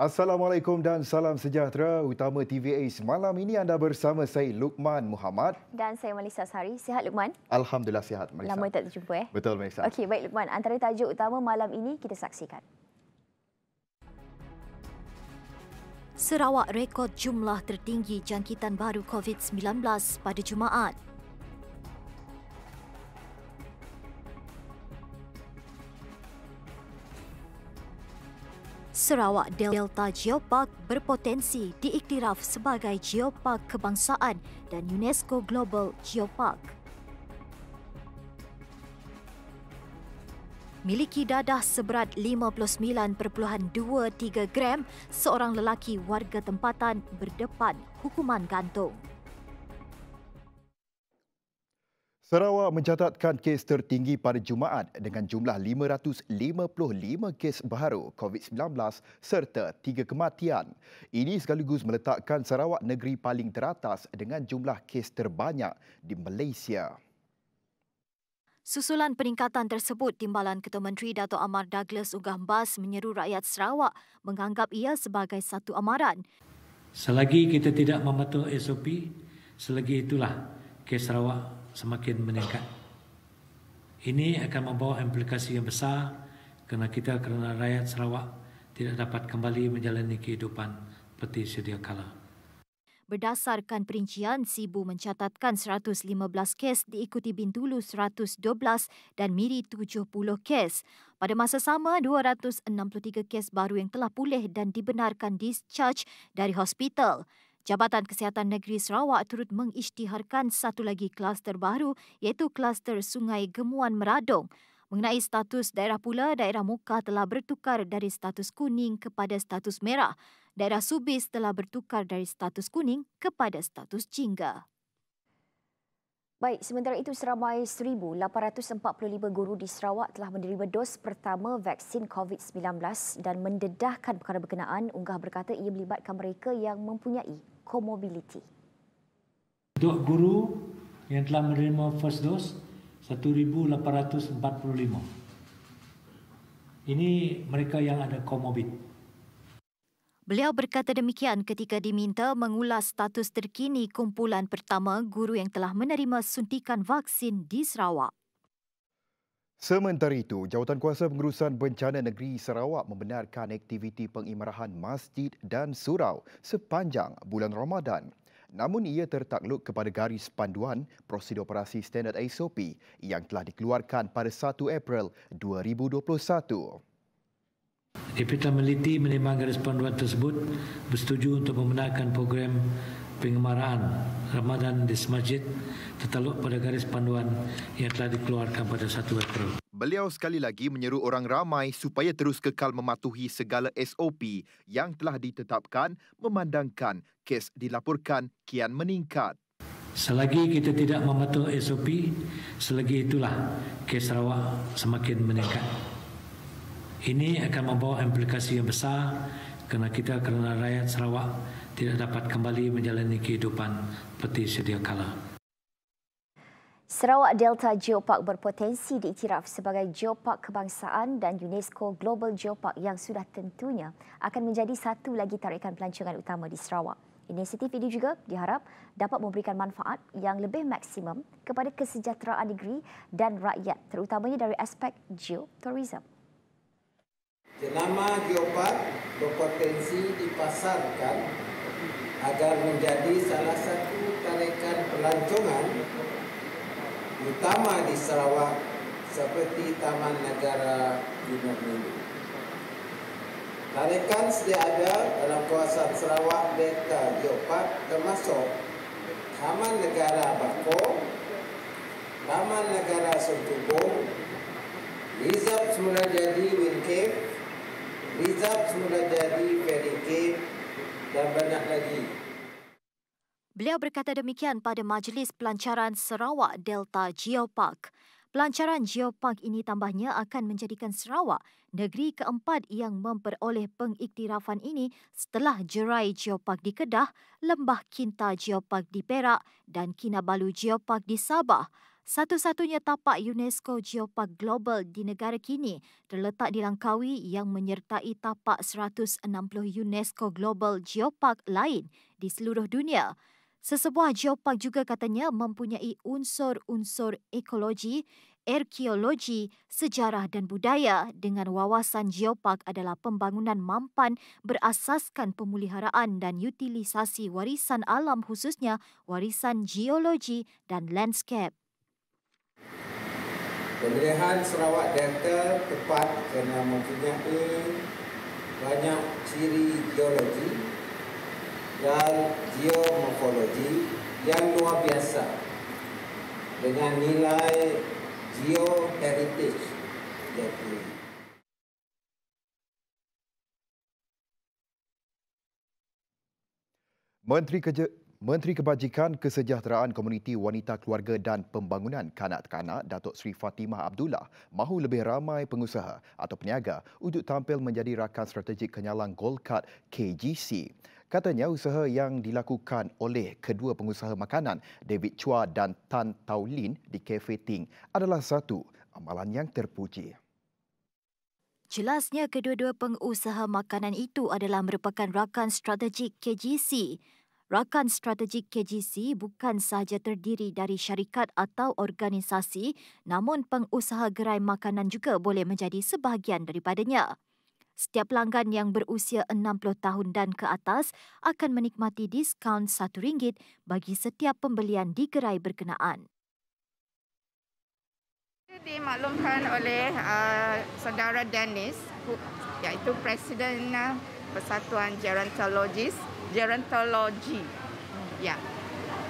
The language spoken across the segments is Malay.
Assalamualaikum dan salam sejahtera utama TVA semalam ini anda bersama saya Lukman Muhammad dan saya Malisa Sari. Sihat Lukman? Alhamdulillah sihat Malisa. Lama tak terjumpa eh. Betul Malisa. Okey baik Lukman, antara tajuk utama malam ini kita saksikan. Sarawak rekod jumlah tertinggi jangkitan baru COVID-19 pada Jumaat. Sarawak Delta Geopark berpotensi diiktiraf sebagai Geopark Kebangsaan dan UNESCO Global Geopark. Miliki dadah seberat 59.23 gram, seorang lelaki warga tempatan berdepan hukuman gantung. Sarawak mencatatkan kes tertinggi pada Jumaat dengan jumlah 555 kes baru COVID-19 serta tiga kematian. Ini sekaligus meletakkan Sarawak negeri paling teratas dengan jumlah kes terbanyak di Malaysia. Susulan peningkatan tersebut, Timbalan Ketua Menteri Dato' Amar Douglas Ugah Bas menyeru rakyat Sarawak menganggap ia sebagai satu amaran. Selagi kita tidak mematuhi SOP, selagi itulah kes Sarawak semakin meningkat. Ini akan membawa implikasi yang besar kerana kita kerana rakyat Sarawak tidak dapat kembali menjalani kehidupan seperti sedia kala. Berdasarkan perincian, Sibu mencatatkan 115 kes diikuti Bintulu 112 dan Miri 70 kes. Pada masa sama, 263 kes baru yang telah pulih dan dibenarkan discharge dari hospital. Jabatan Kesihatan Negeri Sarawak turut mengisytiharkan satu lagi kluster baru iaitu kluster Sungai Gemuan Meradong. Mengenai status daerah pula, daerah Muka telah bertukar dari status kuning kepada status merah. Daerah Subis telah bertukar dari status kuning kepada status jingga. Baik, sementara itu seramai 1,845 guru di Sarawak telah menerima dos pertama vaksin COVID-19 dan mendedahkan perkara berkenaan. Unggah berkata ia melibatkan mereka yang mempunyai komobiliti. Untuk guru yang telah menerima first dose, 1,845. Ini mereka yang ada komobiliti. Beliau berkata demikian ketika diminta mengulas status terkini kumpulan pertama guru yang telah menerima suntikan vaksin di Sarawak. Sementara itu, jawatan kuasa pengurusan bencana negeri Sarawak membenarkan aktiviti pengimarahan masjid dan surau sepanjang bulan Ramadan. Namun ia tertakluk kepada garis panduan prosedur operasi standard SOP yang telah dikeluarkan pada 1 April 2021. Epita Meliti menimbang garis panduan tersebut bersetuju untuk membenarkan program pengemaraan Ramadan di Semasjid tertaluk pada garis panduan yang telah dikeluarkan pada satu April. Beliau sekali lagi menyeru orang ramai supaya terus kekal mematuhi segala SOP yang telah ditetapkan memandangkan kes dilaporkan kian meningkat. Selagi kita tidak mematuhi SOP, selagi itulah kes rawak semakin meningkat. Ini akan membawa implikasi yang besar kerana kita kerana rakyat Sarawak tidak dapat kembali menjalani kehidupan seperti sedia kala. Sarawak Delta Geopark berpotensi diiktiraf sebagai geopark kebangsaan dan UNESCO Global Geopark yang sudah tentunya akan menjadi satu lagi tarikan pelancongan utama di Sarawak. Inisiatif ini juga diharap dapat memberikan manfaat yang lebih maksimum kepada kesejahteraan negeri dan rakyat terutamanya dari aspek geotourism. Jenama geopark berpotensi dipasarkan agar menjadi salah satu tarikan pelancongan utama di Sarawak seperti Taman Negara Gunung Melayu. Tarikan sedia ada dalam kawasan Sarawak Delta Geopark termasuk Taman Negara Bako, Taman Negara Sentubung, Rizab semula jadi Wind Cave, Rizab semula jadi perikir dan banyak lagi. Beliau berkata demikian pada Majlis Pelancaran Sarawak Delta Geopark. Pelancaran Geopark ini tambahnya akan menjadikan Sarawak negeri keempat yang memperoleh pengiktirafan ini setelah Jerai Geopark di Kedah, Lembah Kinta Geopark di Perak dan Kinabalu Geopark di Sabah satu-satunya tapak UNESCO Geopark Global di negara kini terletak di Langkawi yang menyertai tapak 160 UNESCO Global Geopark lain di seluruh dunia. Sesebuah geopark juga katanya mempunyai unsur-unsur ekologi, arkeologi, sejarah dan budaya dengan wawasan geopark adalah pembangunan mampan berasaskan pemuliharaan dan utilisasi warisan alam khususnya warisan geologi dan landscape. Pemilihan Sarawak Delta tepat kerana mempunyai banyak ciri geologi dan geomorfologi yang luar biasa dengan nilai geoheritage Delta. Menteri Kerja Menteri Kebajikan Kesejahteraan Komuniti Wanita Keluarga dan Pembangunan Kanak-Kanak Datuk Sri Fatimah Abdullah mahu lebih ramai pengusaha atau peniaga untuk tampil menjadi rakan strategik kenyalang Goldcard KGC. Katanya usaha yang dilakukan oleh kedua pengusaha makanan David Chua dan Tan Lin di Cafe Ting adalah satu amalan yang terpuji. Jelasnya kedua-dua pengusaha makanan itu adalah merupakan rakan strategik KGC rakan strategik KGC bukan sahaja terdiri dari syarikat atau organisasi, namun pengusaha gerai makanan juga boleh menjadi sebahagian daripadanya. Setiap pelanggan yang berusia 60 tahun dan ke atas akan menikmati diskaun RM1 bagi setiap pembelian di gerai berkenaan. Dimaklumkan oleh uh, saudara Dennis, iaitu Presiden Persatuan Gerontologis, gerontologi. Ya.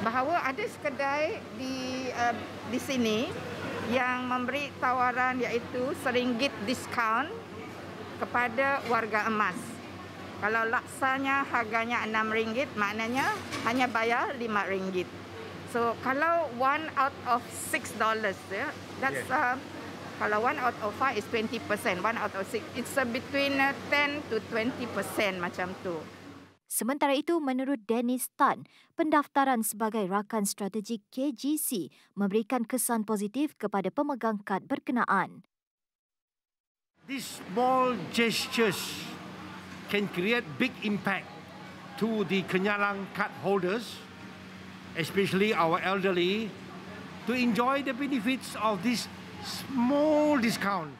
Bahawa ada sekedai di uh, di sini yang memberi tawaran iaitu seringgit diskaun kepada warga emas. Kalau laksanya harganya enam ringgit, maknanya hanya bayar lima ringgit. So, kalau one out of six dollars, yeah, that's, yeah. Uh, kalau one out of five is twenty percent, One out of six, it's uh, between uh, to twenty percent macam tu. Sementara itu, menurut Dennis Tan, pendaftaran sebagai rakan strategik KGC memberikan kesan positif kepada pemegang kad berkenaan. These small gestures can create big impact to the Kenyalang card holders, especially our elderly, to enjoy the benefits of this small discount.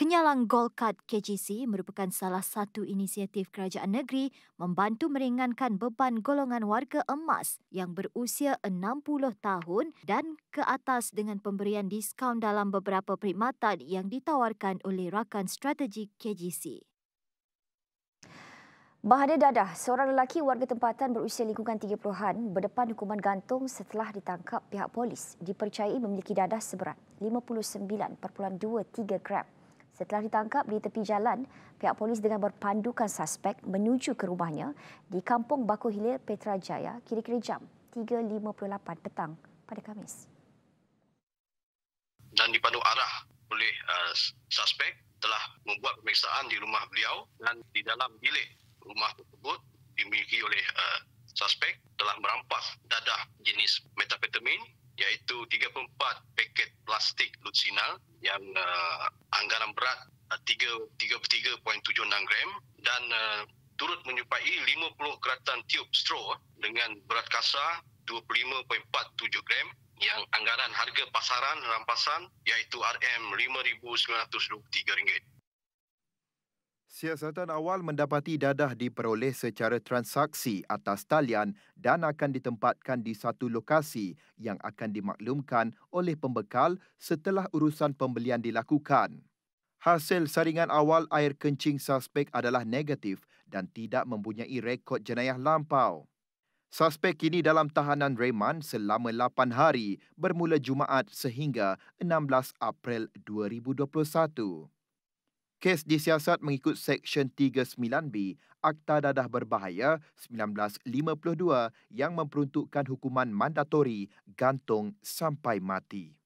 Kenyalan Golkat KGC merupakan salah satu inisiatif kerajaan negeri membantu meringankan beban golongan warga emas yang berusia 60 tahun dan ke atas dengan pemberian diskaun dalam beberapa perkhidmatan yang ditawarkan oleh rakan strategi KGC. Bahadir Dadah, seorang lelaki warga tempatan berusia lingkungan 30-an berdepan hukuman gantung setelah ditangkap pihak polis dipercayai memiliki dadah seberat 59.23 gram. Setelah ditangkap di tepi jalan, pihak polis dengan berpandukan suspek menuju ke rumahnya di Kampung Baku Hilir Petra Jaya kira-kira jam 3.58 petang pada Khamis. Dan dipandu arah oleh uh, suspek telah membuat pemeriksaan di rumah beliau dan di dalam bilik rumah tersebut dimiliki oleh uh, suspek telah merampas dadah jenis metafetamin iaitu 34 paket plastik lucina yang uh, anggaran berat uh, 3, 33.76 gram dan uh, turut menyupai 50 keratan tiup straw dengan berat kasar 25.47 gram yang anggaran harga pasaran rampasan iaitu RM5,923. Siasatan awal mendapati dadah diperoleh secara transaksi atas talian dan akan ditempatkan di satu lokasi yang akan dimaklumkan oleh pembekal setelah urusan pembelian dilakukan. Hasil saringan awal air kencing suspek adalah negatif dan tidak mempunyai rekod jenayah lampau. Suspek kini dalam tahanan reman selama 8 hari bermula Jumaat sehingga 16 April 2021 kes disiasat mengikut Seksyen 39B Akta Dadah Berbahaya 1952 yang memperuntukkan hukuman mandatori gantung sampai mati.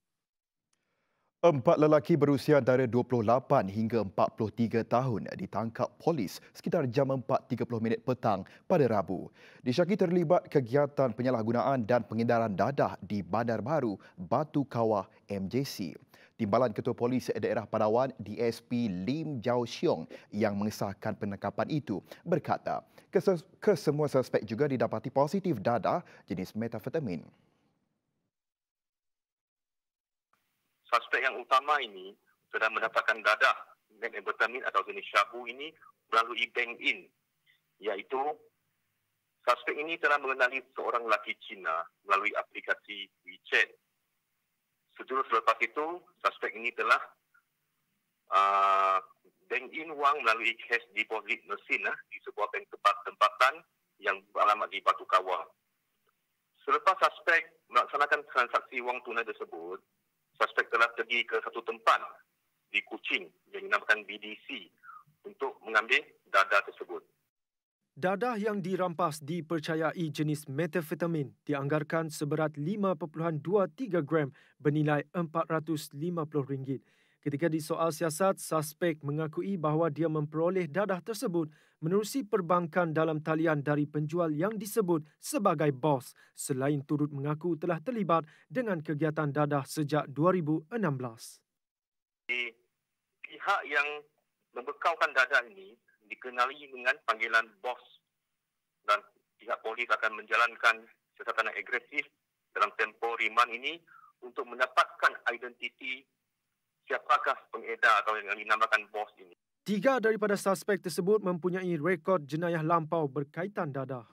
Empat lelaki berusia antara 28 hingga 43 tahun ditangkap polis sekitar jam 4.30 petang pada Rabu. Disyaki terlibat kegiatan penyalahgunaan dan pengendaran dadah di Bandar Baru, Batu Kawah, MJC. Timbalan Ketua Polis Daerah Padawan DSP Lim Jau Xiong yang mengesahkan penangkapan itu berkata kesemua suspek juga didapati positif dadah jenis metafetamin. Suspek yang utama ini sudah mendapatkan dadah metafetamin atau jenis syabu ini melalui bank-in iaitu Suspek ini telah mengenali seorang lelaki Cina melalui aplikasi WeChat Sejurus selepas itu, suspek ini telah uh, bank in wang melalui cash deposit mesin uh, di sebuah bank tempat tempatan yang beralamat di Batu Kawah. Selepas suspek melaksanakan transaksi wang tunai tersebut, suspek telah pergi ke satu tempat di Kuching yang dinamakan BDC untuk mengambil dada tersebut. Dadah yang dirampas dipercayai jenis metafetamin dianggarkan seberat 5.23 gram bernilai RM450. Ketika di soal siasat, suspek mengakui bahawa dia memperoleh dadah tersebut menerusi perbankan dalam talian dari penjual yang disebut sebagai bos selain turut mengaku telah terlibat dengan kegiatan dadah sejak 2016. Di pihak yang membekalkan dadah ini dikenali dengan panggilan bos dan pihak polis akan menjalankan siasatan yang agresif dalam tempoh riman ini untuk mendapatkan identiti siapakah pengedar atau yang dinamakan bos ini. Tiga daripada suspek tersebut mempunyai rekod jenayah lampau berkaitan dadah.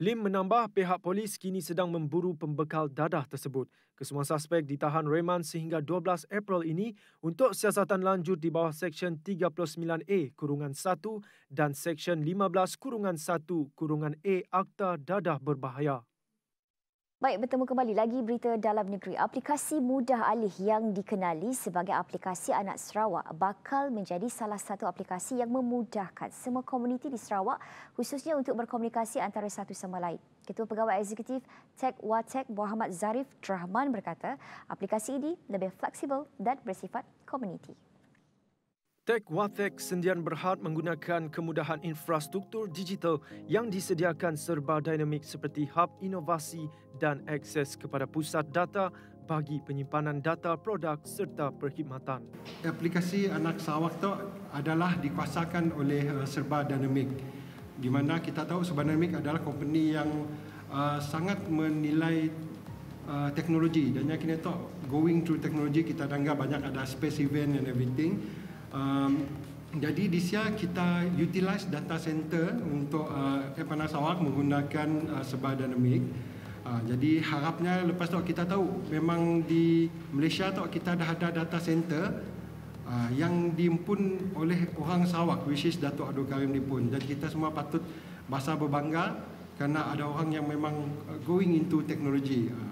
Lim menambah pihak polis kini sedang memburu pembekal dadah tersebut. Kesemua suspek ditahan reman sehingga 12 April ini untuk siasatan lanjut di bawah Seksyen 39A kurungan 1 dan Seksyen 15 kurungan 1 kurungan A Akta Dadah Berbahaya. Baik, bertemu kembali lagi berita dalam negeri. Aplikasi mudah alih yang dikenali sebagai aplikasi anak Sarawak bakal menjadi salah satu aplikasi yang memudahkan semua komuniti di Sarawak khususnya untuk berkomunikasi antara satu sama lain. Ketua Pegawai Eksekutif Tech Watek Muhammad Zarif Drahman berkata, aplikasi ini lebih fleksibel dan bersifat komuniti. Tech Watek Sendian Berhad menggunakan kemudahan infrastruktur digital yang disediakan serba dinamik seperti hub inovasi dan akses kepada pusat data bagi penyimpanan data produk serta perkhidmatan. Aplikasi Anak Sarawak itu adalah dikuasakan oleh uh, serba dinamik di mana kita tahu serba dinamik adalah company yang uh, sangat menilai Uh, teknologi dan yang kini tu going through teknologi kita tangga banyak ada space event and everything Um, jadi di sini kita utilize data center untuk uh, eh, Epanas Awak menggunakan uh, sebar dynamic. Uh, ah, jadi harapnya lepas tu kita tahu memang di Malaysia tu kita dah ada data center uh, yang diimpun oleh orang Sawak which is Datuk Abdul Karim ni pun. Jadi kita semua patut bahasa berbangga kerana ada orang yang memang eh, going into technology. Uh,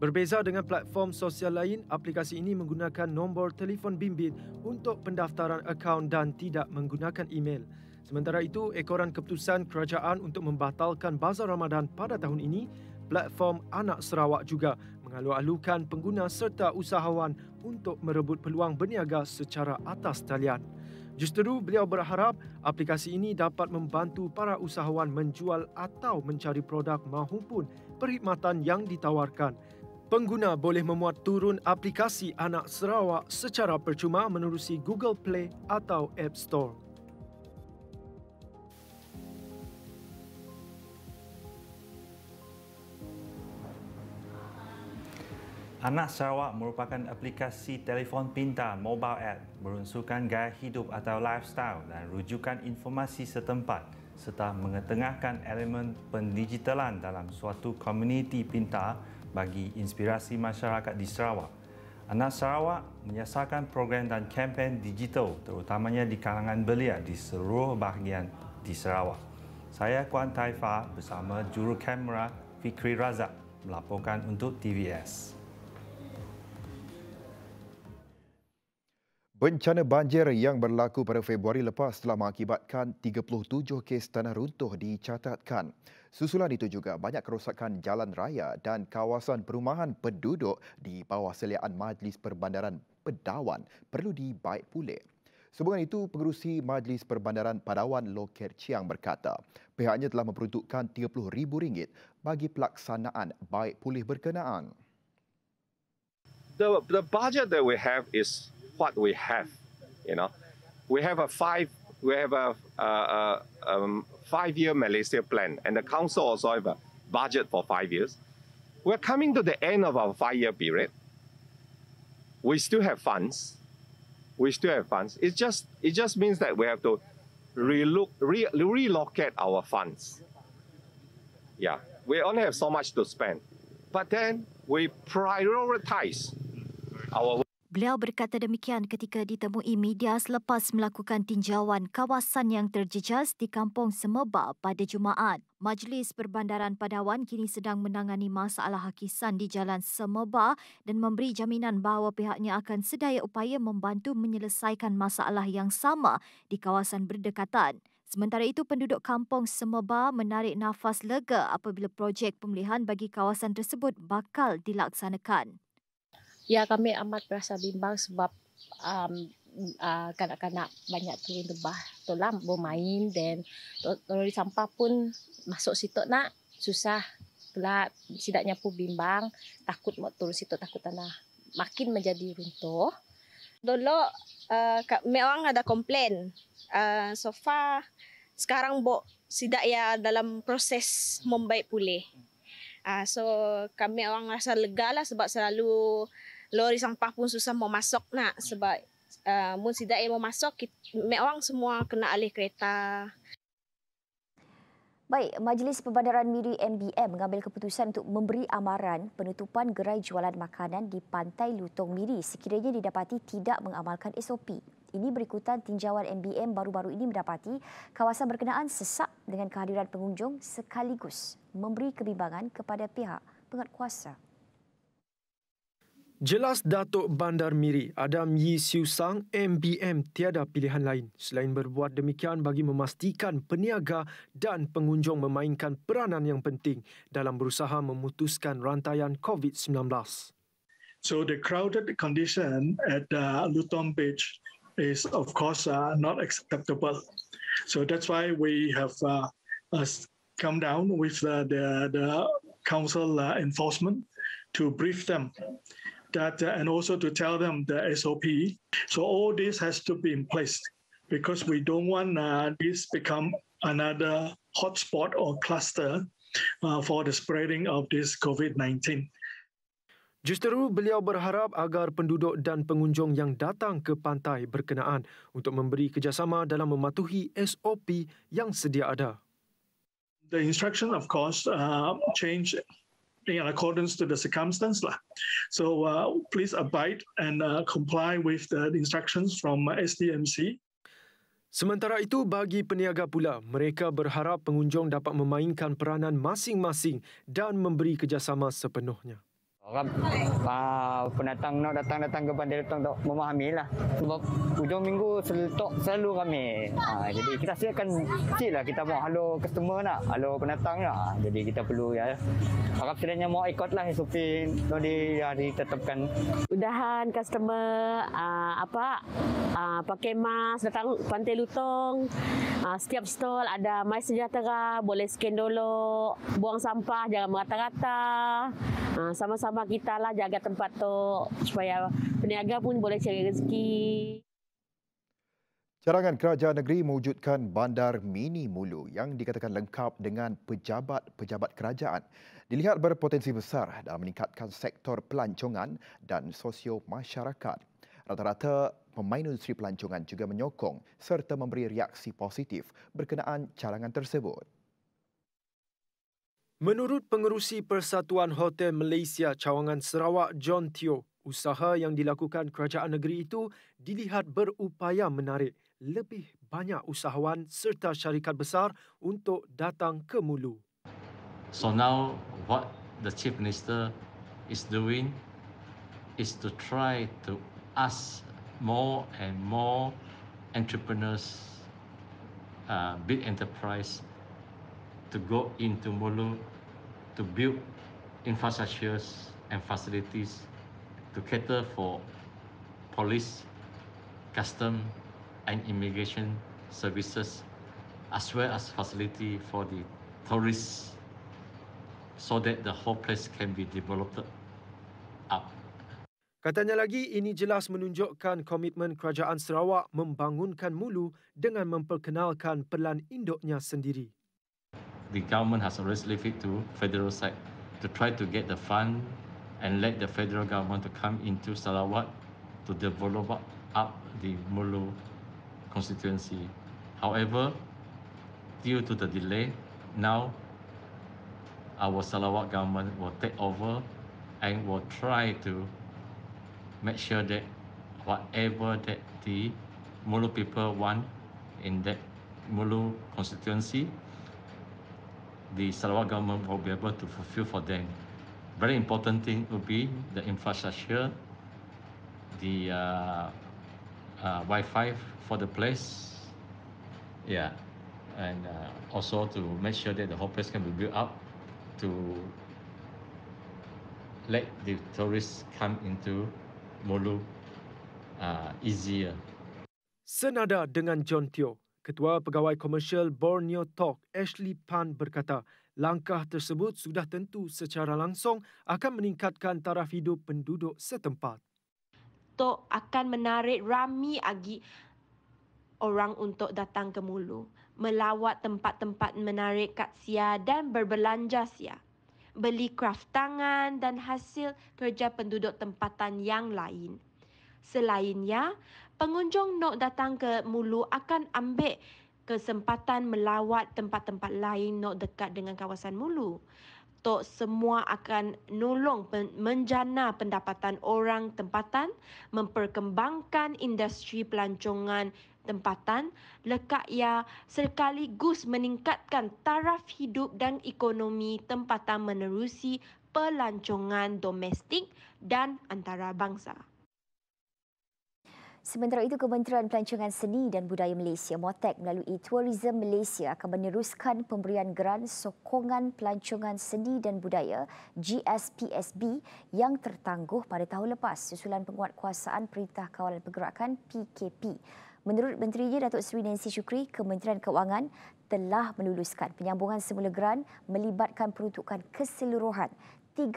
Berbeza dengan platform sosial lain, aplikasi ini menggunakan nombor telefon bimbit untuk pendaftaran akaun dan tidak menggunakan email. Sementara itu, ekoran keputusan kerajaan untuk membatalkan bazar Ramadan pada tahun ini, platform Anak Sarawak juga mengalu-alukan pengguna serta usahawan untuk merebut peluang berniaga secara atas talian. Justeru, beliau berharap aplikasi ini dapat membantu para usahawan menjual atau mencari produk mahupun perkhidmatan yang ditawarkan pengguna boleh memuat turun aplikasi Anak Sarawak secara percuma menerusi Google Play atau App Store. Anak Sarawak merupakan aplikasi telefon pintar mobile app berunsurkan gaya hidup atau lifestyle dan rujukan informasi setempat serta mengetengahkan elemen pendigitalan dalam suatu komuniti pintar bagi inspirasi masyarakat di Sarawak. Anak Sarawak menyasarkan program dan kempen digital terutamanya di kalangan belia di seluruh bahagian di Sarawak. Saya Kuan Taifa bersama juru kamera Fikri Razak melaporkan untuk TVS. Bencana banjir yang berlaku pada Februari lepas telah mengakibatkan 37 kes tanah runtuh dicatatkan. Susulan itu juga banyak kerosakan jalan raya dan kawasan perumahan penduduk di bawah seliaan Majlis Perbandaran Pedawan perlu dibaik pulih. Sebuah itu, pengurusi Majlis Perbandaran Padawan Loker Chiang berkata, pihaknya telah memperuntukkan RM30,000 bagi pelaksanaan baik pulih berkenaan. The, the budget that we have is what we have. You know, we have a five we have a, a, a um, five-year Malaysia plan, and the council also have a budget for five years. We're coming to the end of our five-year period. We still have funds. We still have funds. It just it just means that we have to relook, re, relocate our funds. Yeah, we only have so much to spend, but then we prioritize our. Beliau berkata demikian ketika ditemui media selepas melakukan tinjauan kawasan yang terjejas di Kampung Semeba pada Jumaat. Majlis Perbandaran Padawan kini sedang menangani masalah hakisan di Jalan Semeba dan memberi jaminan bahawa pihaknya akan sedaya upaya membantu menyelesaikan masalah yang sama di kawasan berdekatan. Sementara itu, penduduk kampung Semeba menarik nafas lega apabila projek pemulihan bagi kawasan tersebut bakal dilaksanakan. Ya, kami amat rasa bimbang sebab um, uh, kanak-kanak banyak turun lebah tolam bermain dan lori sampah pun masuk situ nak susah pula sidaknya pun bimbang takut mau turun situ takut tanah makin menjadi runtuh. Dulu uh, kami orang ada komplain uh, so far sekarang bo sidak ya dalam proses membaik pulih. Uh, so kami orang rasa lega lah sebab selalu lori sampah pun susah mau masuk nak sebab uh, mun si mau masuk orang semua kena alih kereta Baik, Majlis Perbandaran Miri MBM mengambil keputusan untuk memberi amaran penutupan gerai jualan makanan di Pantai Lutong Miri sekiranya didapati tidak mengamalkan SOP. Ini berikutan tinjauan MBM baru-baru ini mendapati kawasan berkenaan sesak dengan kehadiran pengunjung sekaligus memberi kebimbangan kepada pihak penguatkuasa. Jelas Datuk Bandar Miri Adam Yi Siu Sang MBM tiada pilihan lain selain berbuat demikian bagi memastikan peniaga dan pengunjung memainkan peranan yang penting dalam berusaha memutuskan rantaian COVID-19. So the crowded condition at the uh, Luton Beach is of course uh, not acceptable. So that's why we have uh, come down with the the, the council enforcement to brief them that uh, and also to tell them the SOP. So all this has to be in place because we don't want uh, this become another hotspot or cluster uh, for the spreading of this COVID-19. Justeru beliau berharap agar penduduk dan pengunjung yang datang ke pantai berkenaan untuk memberi kerjasama dalam mematuhi SOP yang sedia ada. The instruction of course uh, change in accordance to the circumstance. lah, So uh, please abide and uh, comply with the instructions from SDMC. Sementara itu, bagi peniaga pula, mereka berharap pengunjung dapat memainkan peranan masing-masing dan memberi kerjasama sepenuhnya orang uh, pendatang nak datang datang ke pantai Lutong untuk memahami lah sebab hujung minggu seletok selalu ramai ha, jadi kita siapkan kecil lah kita mau halo customer nak halo pendatang lah jadi kita perlu ya harap sedianya mau ikut lah SOP no, di hari ya, tetapkan mudahan customer uh, apa uh, pakai mask datang pantai lutong uh, setiap stall ada mais sejahtera boleh scan dulu buang sampah jangan merata-rata uh, sama-sama sama-sama kita lah jaga tempat tu supaya peniaga pun boleh cari rezeki. Cadangan kerajaan negeri mewujudkan bandar mini mulu yang dikatakan lengkap dengan pejabat-pejabat kerajaan. Dilihat berpotensi besar dalam meningkatkan sektor pelancongan dan sosio masyarakat. Rata-rata pemain industri pelancongan juga menyokong serta memberi reaksi positif berkenaan cadangan tersebut. Menurut pengerusi Persatuan Hotel Malaysia Cawangan Sarawak John Teo, usaha yang dilakukan kerajaan negeri itu dilihat berupaya menarik lebih banyak usahawan serta syarikat besar untuk datang ke Mulu. So now what the chief minister is doing is to try to ask more and more entrepreneurs uh, big enterprise to go into Mulu to build infrastructures and facilities to cater for police, custom and immigration services as well as facility for the tourists so that the whole place can be developed up. Katanya lagi, ini jelas menunjukkan komitmen Kerajaan Sarawak membangunkan Mulu dengan memperkenalkan pelan induknya sendiri. the government has already left it to federal side to try to get the fund and let the federal government to come into Sarawak to develop up, the Mulu constituency. However, due to the delay, now our Sarawak government will take over and will try to make sure that whatever that the Mulu people want in that Mulu constituency the Sarawak government will be able to fulfill for them. Very important thing will be the infrastructure, the uh, uh, Wi-Fi for the place, yeah, and uh, also to make sure that the whole place can be built up to let the tourists come into Molu uh, easier. Senada dengan John Teo, Ketua Pegawai Komersial Borneo Talk Ashley Pan berkata, langkah tersebut sudah tentu secara langsung akan meningkatkan taraf hidup penduduk setempat. Tok akan menarik ramai lagi orang untuk datang ke Mulu, melawat tempat-tempat menarik kat Sia dan berbelanja Sia. Beli kraft tangan dan hasil kerja penduduk tempatan yang lain. Selainnya, pengunjung nak datang ke Mulu akan ambil kesempatan melawat tempat-tempat lain nak dekat dengan kawasan Mulu. Tok semua akan nolong menjana pendapatan orang tempatan, memperkembangkan industri pelancongan tempatan, lekat ya sekaligus meningkatkan taraf hidup dan ekonomi tempatan menerusi pelancongan domestik dan antarabangsa. Sementara itu, Kementerian Pelancongan Seni dan Budaya Malaysia Motek melalui Tourism Malaysia akan meneruskan pemberian geran sokongan pelancongan seni dan budaya GSPSB yang tertangguh pada tahun lepas susulan penguatkuasaan Perintah Kawalan Pergerakan PKP. Menurut Menterinya Datuk Seri Nancy Shukri, Kementerian Keuangan telah meluluskan penyambungan semula geran melibatkan peruntukan keseluruhan 30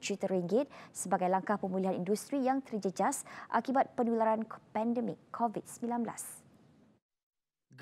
juta ringgit sebagai langkah pemulihan industri yang terjejas akibat penularan pandemik COVID-19.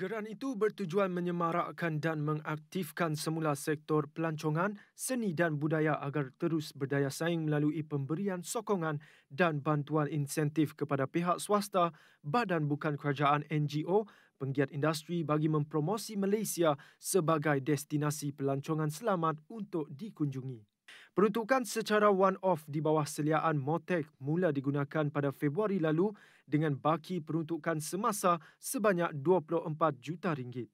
Geran itu bertujuan menyemarakkan dan mengaktifkan semula sektor pelancongan, seni dan budaya agar terus berdaya saing melalui pemberian sokongan dan bantuan insentif kepada pihak swasta, badan bukan kerajaan NGO, penggiat industri bagi mempromosi Malaysia sebagai destinasi pelancongan selamat untuk dikunjungi. Peruntukan secara one-off di bawah seliaan MOTEC mula digunakan pada Februari lalu dengan baki peruntukan semasa sebanyak 24 juta ringgit.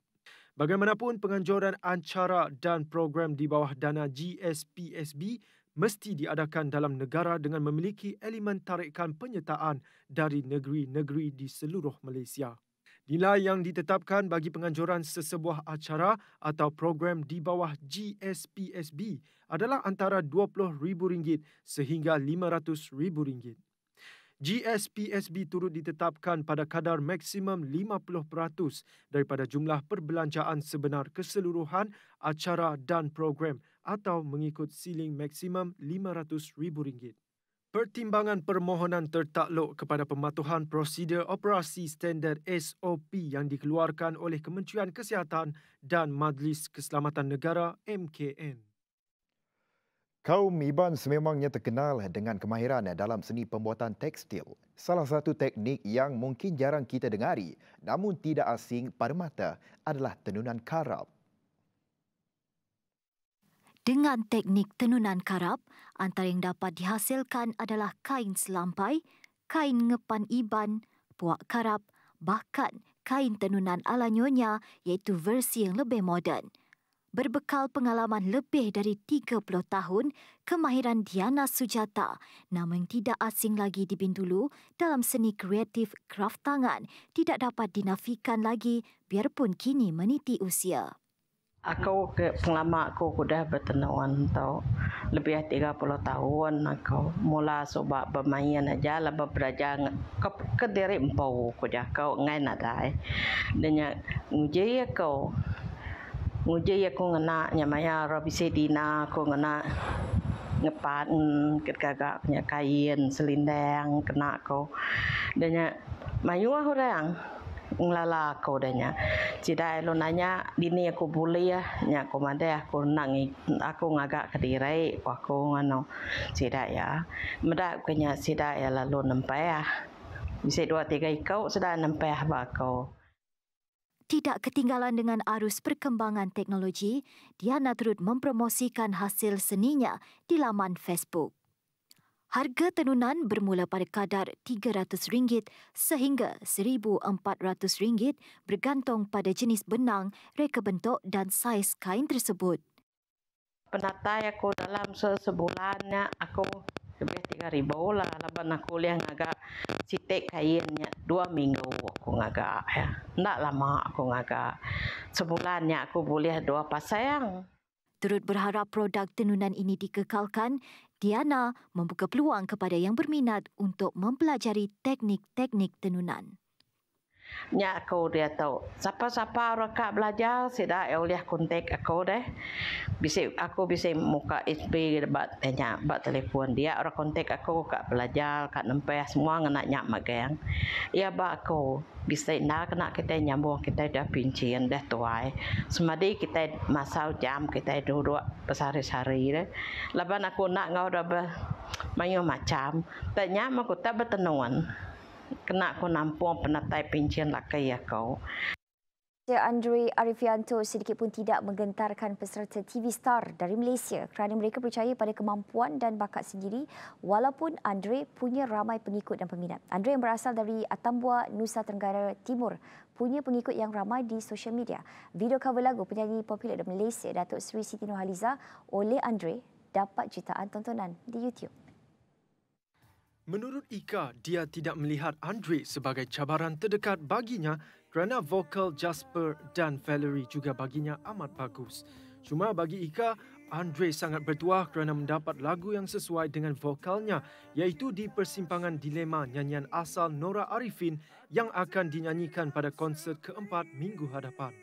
Bagaimanapun, penganjuran ancara dan program di bawah dana GSPSB mesti diadakan dalam negara dengan memiliki elemen tarikan penyertaan dari negeri-negeri di seluruh Malaysia. Nilai yang ditetapkan bagi penganjuran sesebuah acara atau program di bawah GSPSB adalah antara RM20,000 sehingga RM500,000. GSPSB turut ditetapkan pada kadar maksimum 50% daripada jumlah perbelanjaan sebenar keseluruhan acara dan program atau mengikut siling maksimum RM500,000. Pertimbangan permohonan tertakluk kepada pematuhan prosedur operasi standard SOP yang dikeluarkan oleh Kementerian Kesihatan dan Majlis Keselamatan Negara MKN. Kaum Iban sememangnya terkenal dengan kemahiran dalam seni pembuatan tekstil. Salah satu teknik yang mungkin jarang kita dengari namun tidak asing pada mata adalah tenunan karab. Dengan teknik tenunan karap, antara yang dapat dihasilkan adalah kain selampai, kain ngepan iban, puak karap, bahkan kain tenunan ala nyonya iaitu versi yang lebih moden. Berbekal pengalaman lebih dari 30 tahun, kemahiran Diana Sujata nama yang tidak asing lagi di bintulu dalam seni kreatif kraft tangan tidak dapat dinafikan lagi biarpun kini meniti usia. Aku ke pengelama aku sudah bertenuan tau. Lebih puluh tahun aku mula sebab bermain aja lah berbelajar ke, ke diri empau aku je. Kau ngai nak Dengan Dan yang ujian ya aku ujian aku ngena nyamaya Robi Dina Kau ngena ngepat ketika punya kain selindang kena kau. Dan yang mayu orang ngelala aku dahnya. Cidai lu nanya, dini aku boleh ah, ya, nyak aku ya aku nak aku ngagak ke diri, aku ngano, cidai ya. muda aku nyak cidai ya lalu nempah ah. ya. Bisa dua tiga ikau sudah nempah ah ya aku. Tidak ketinggalan dengan arus perkembangan teknologi, Diana terus mempromosikan hasil seninya di laman Facebook harga tenunan bermula pada kadar RM300 sehingga RM1,400 bergantung pada jenis benang, reka bentuk dan saiz kain tersebut. Penatai aku dalam sebulannya aku lebih RM3,000 lah. Lepas aku yang agak sitik kainnya dua minggu aku agak. Ya. lama aku agak. Sebulannya aku boleh dua pasang. Turut berharap produk tenunan ini dikekalkan, Diana membuka peluang kepada yang berminat untuk mempelajari teknik-teknik tenunan. Nya aku dia tahu. Siapa-siapa orang belajar, sida ya kontak aku deh. Bisa aku bisa muka HP debat, tanya, dapat telefon dia orang kontak aku kak belajar, kak nempel semua kena nyak magang. Ya ba aku bisa nak kena kita nyambung kita dah pincian dah tuai. Eh. Semadi kita masau jam kita duduk besar-sari deh. Laban aku nak ngau dah banyak macam. Tanya aku tak bertenun kena aku nampung penatai pencen laki aku. Cik Andre Arifianto sedikit pun tidak menggentarkan peserta TV Star dari Malaysia kerana mereka percaya pada kemampuan dan bakat sendiri walaupun Andre punya ramai pengikut dan peminat. Andre yang berasal dari Atambua, Nusa Tenggara Timur punya pengikut yang ramai di social media. Video cover lagu penyanyi popular dari Malaysia Datuk Sri Siti Nurhaliza oleh Andre dapat jutaan tontonan di YouTube. Menurut Ika, dia tidak melihat Andre sebagai cabaran terdekat baginya kerana vokal Jasper dan Valerie juga baginya amat bagus. Cuma bagi Ika, Andre sangat bertuah kerana mendapat lagu yang sesuai dengan vokalnya iaitu di persimpangan dilema nyanyian asal Nora Arifin yang akan dinyanyikan pada konser keempat minggu hadapan.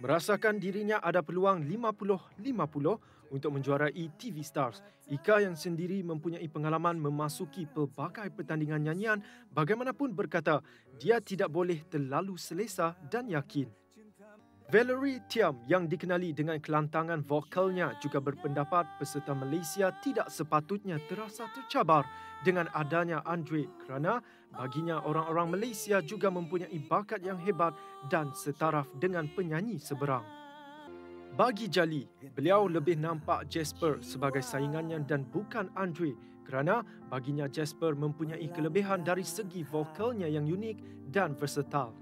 Merasakan dirinya ada peluang 50-50, untuk menjuarai TV Stars. Ika yang sendiri mempunyai pengalaman memasuki pelbagai pertandingan nyanyian bagaimanapun berkata, dia tidak boleh terlalu selesa dan yakin. Valerie Tiam yang dikenali dengan kelantangan vokalnya juga berpendapat peserta Malaysia tidak sepatutnya terasa tercabar dengan adanya Andre kerana baginya orang-orang Malaysia juga mempunyai bakat yang hebat dan setaraf dengan penyanyi seberang. Bagi Jali, beliau lebih nampak Jasper sebagai saingannya dan bukan Andre kerana baginya Jasper mempunyai kelebihan dari segi vokalnya yang unik dan versatile.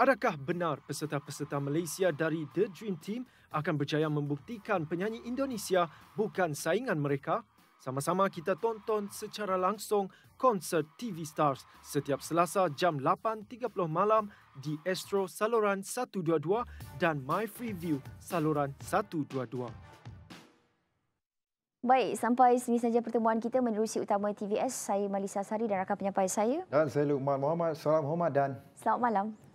Adakah benar peserta-peserta Malaysia dari The Dream Team akan berjaya membuktikan penyanyi Indonesia bukan saingan mereka? Sama-sama kita tonton secara langsung konsert TV Stars setiap Selasa jam 8.30 malam di Astro Saluran 122 dan My Free View Saluran 122. Baik, sampai sini saja pertemuan kita menerusi utama TVS. Saya Malisa Sari dan rakan penyampai saya. Dan saya Luqman Muhammad. Salam hormat dan... Selamat malam.